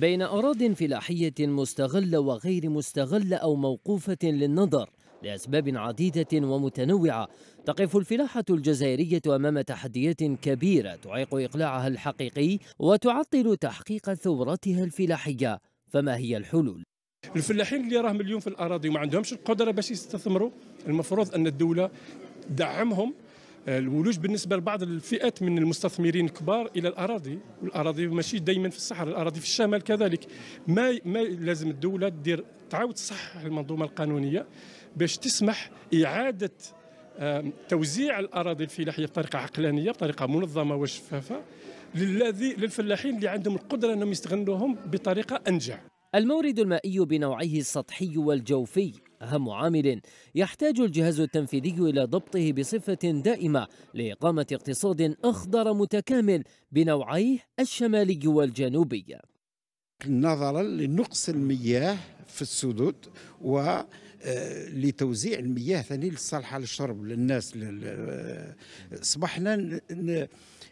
بين أراض فلاحية مستغلة وغير مستغلة أو موقوفة للنظر لأسباب عديدة ومتنوعة تقف الفلاحة الجزائرية أمام تحديات كبيرة تعيق إقلاعها الحقيقي وتعطل تحقيق ثورتها الفلاحية فما هي الحلول؟ الفلاحين اللي راهم اليوم في الأراضي وما عندهمش القدرة باش يستثمروا المفروض أن الدولة تدعمهم الولوج بالنسبه لبعض الفئات من المستثمرين الكبار الى الاراضي والاراضي ماشي دائما في الصحراء الاراضي في الشمال كذلك ما ما لازم الدوله تدير تعاود تصحح المنظومه القانونيه باش تسمح اعاده توزيع الاراضي الفلاحيه بطريقه عقلانيه بطريقه منظمه وشفافه للذي للفلاحين اللي عندهم القدره انهم يستغلوهم بطريقه انجع المورد المائي بنوعه السطحي والجوفي أهم عامل يحتاج الجهاز التنفيذي إلى ضبطه بصفة دائمة لإقامة اقتصاد أخضر متكامل بنوعيه الشمالي والجنوبي نظرا لنقص المياه في السدود و آه، لتوزيع المياه ثاني للصالحة للشرب للناس آه، اصبحنا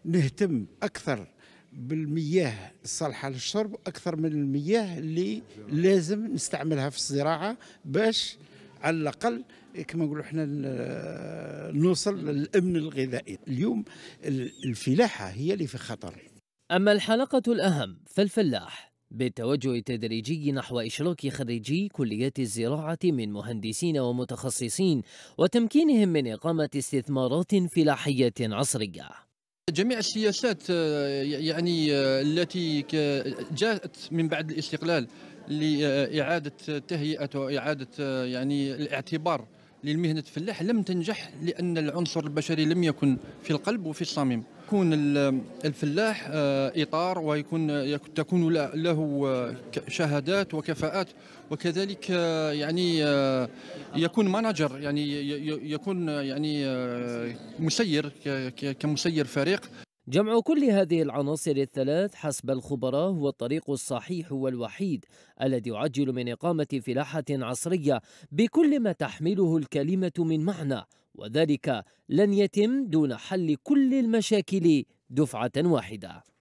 نهتم اكثر بالمياه الصالحه للشرب اكثر من المياه اللي لازم نستعملها في الزراعه باش على الاقل كما نقولوا احنا نوصل للامن الغذائي اليوم الفلاحه هي اللي في خطر اما الحلقه الاهم فالفلاح بالتوجه التدريجي نحو إشراك خريجي كليات الزراعة من مهندسين ومتخصصين وتمكينهم من إقامة استثمارات فلاحية عصرية جميع السياسات آه، يعني آه، التي جاءت من بعد الاستقلال لإعادة تهيئه وإعادة آه، يعني الاعتبار للمهنة الفلاح لم تنجح لأن العنصر البشري لم يكن في القلب وفي الصميم يكون الفلاح آه، إطار ويكون آه، تكون له آه، شهادات وكفاءات وكذلك يعني يكون مانجر يعني يكون يعني مسير كمسير فريق جمع كل هذه العناصر الثلاث حسب الخبراء هو الطريق الصحيح والوحيد الذي يعجل من إقامة فلاحة عصرية بكل ما تحمله الكلمة من معنى وذلك لن يتم دون حل كل المشاكل دفعة واحدة